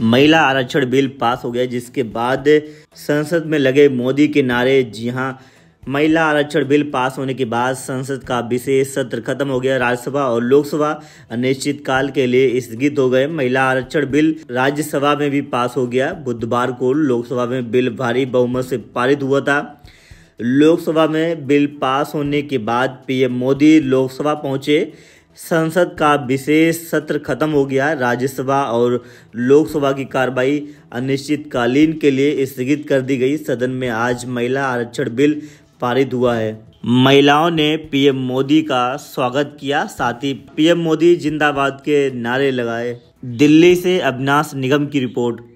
महिला आरक्षण bill pass हो गया जिसके बाद संसद में लगे मोदी के नारे जी हाँ महिला आरक्षण बिल पास होने के बाद संसद का विशेष सत्र खत्म हो गया राज्यसभा और लोकसभा अनिश्चित काल के लिए स्थगित हो गए महिला आरक्षण बिल राज्यसभा में भी पास हो गया बुधवार को लोकसभा में बिल भारी बहुमत से पारित हुआ था लोकसभा में बिल पास होने के बाद पीएम मोदी लोकसभा पहुंचे संसद का विशेष सत्र खत्म हो गया राज्यसभा और लोकसभा की कार्रवाई अनिश्चितकालीन के लिए स्थगित कर दी गई सदन में आज महिला आरक्षण बिल पारित हुआ है महिलाओं ने पीएम मोदी का स्वागत किया साथ ही पीएम मोदी जिंदाबाद के नारे लगाए दिल्ली से अविनाश निगम की रिपोर्ट